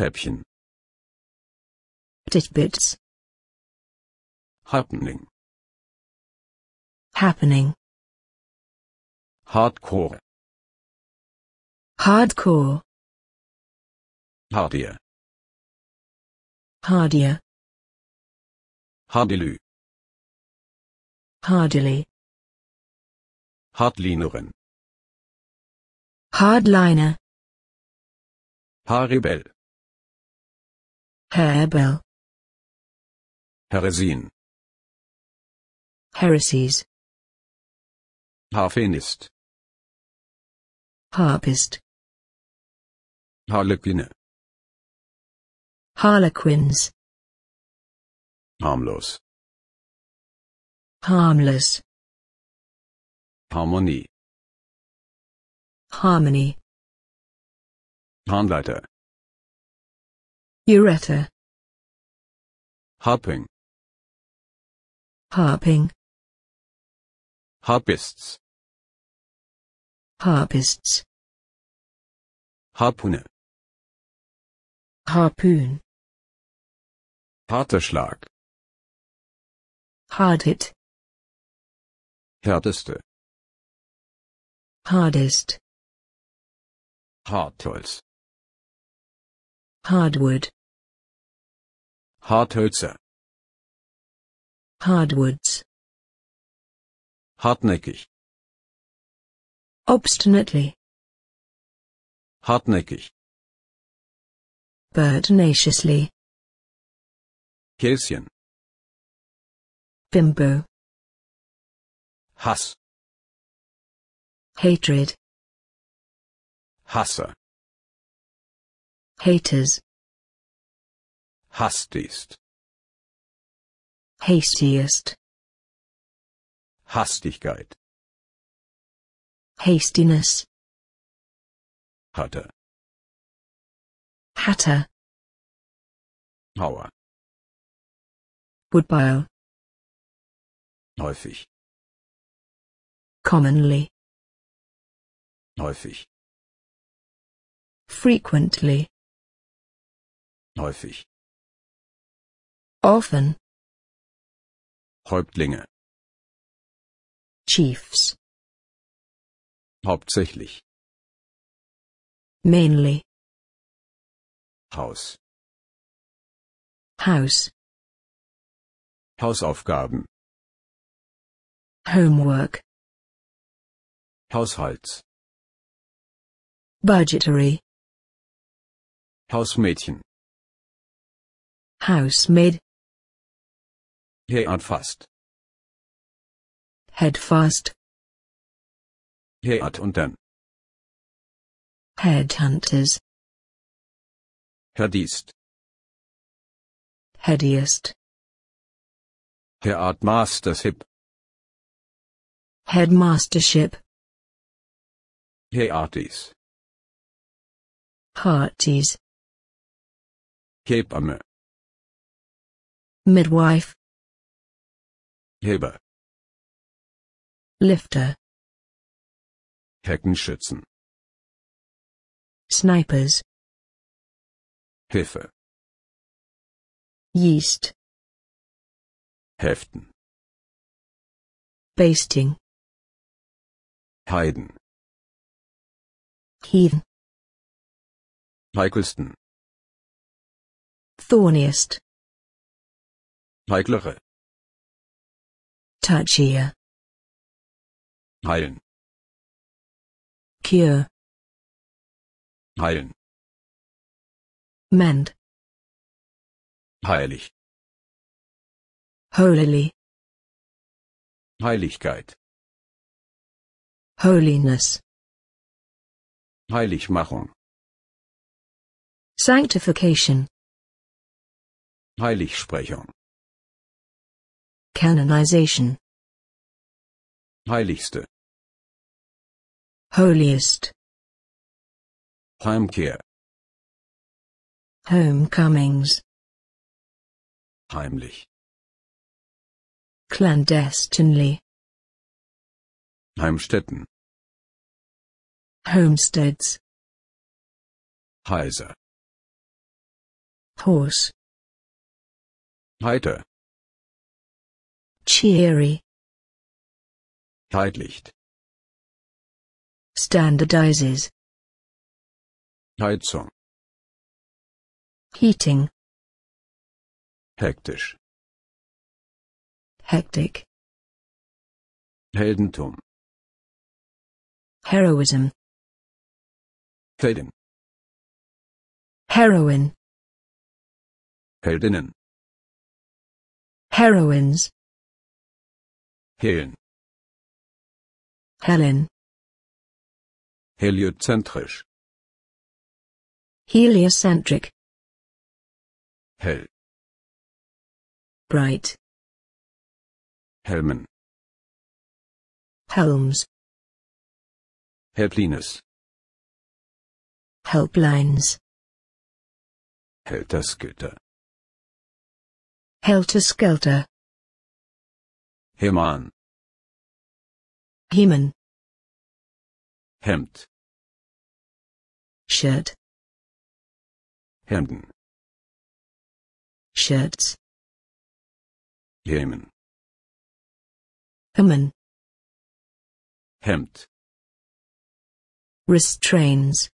Häppchen. Tidbits. Happening. Happening. Hardcore. Hardcore. Hardier. Hardier. Hardily. Hardily. Hardlinerin. Hardliner. Haribel. Harebell. Heresien. Heresies. Harfenist. Harpist. Harlequine. Harlequins. Harmless. Harmless. Harmony. Harmony. Harnleiter. Ureter. Harping. Harping. Harpists. Harpists. Harpune. Harpoon. Harter Schlag. Hard hit. Härteste. Hardest. Hartholz. Hardwood. Harthölzer Hardwoods Hartnäckig Obstinately Hartnäckig Pertinaciously Käschen Bimbo Hass Hatred Hasser Haters hastigst hastiest Hastigkeit hastiness hatte hatte Mauer goodbye häufig commonly häufig frequently häufig Offen. Häuptlinge. Chiefs. Hauptsächlich. Mainly. Haus. Haus. Hausaufgaben. Homework. Haushalts. Budgetary. Hausmädchen. Housemaid. Head fast. Head fast. Head und dann. Headhunters. Headiest. Headiest. Headmastership. Headmastership. Hearties. Hearties. Hebamme. Midwife. Heber. Lifter. Heckenschützen. Snipers. Hefe. Yeast. Heften. Basting. Heiden. Heathen. Heikelsten. Thorniest. Heiklere. Touch Heilen. Cure. Heilen. Mend. Heilig. Holily. Heiligkeit. Holiness. Heiligmachung. Sanctification. Heiligsprechung. Canonization Heiligste Holiest Heimkehr Homecomings Heimlich Clandestinely Heimstätten Homesteads Heiser Horse Heiter Cheery. Heidlicht Standardizes. Heizung. Heating. Hektisch. hectic Heldentum. Heroism. Helden. Heroin. Heldinnen. Heroines. Helen. Helen. Heliozentrisch. Heliocentric. Hell. Bright. Helmen. Helms. Helplines. Helplines. Helter Skelter. Helter Skelter. Heman. Heman. Hemd. Shirt. Hemden. Shirts. Yemen. Hemmen. Hemd. Restraints.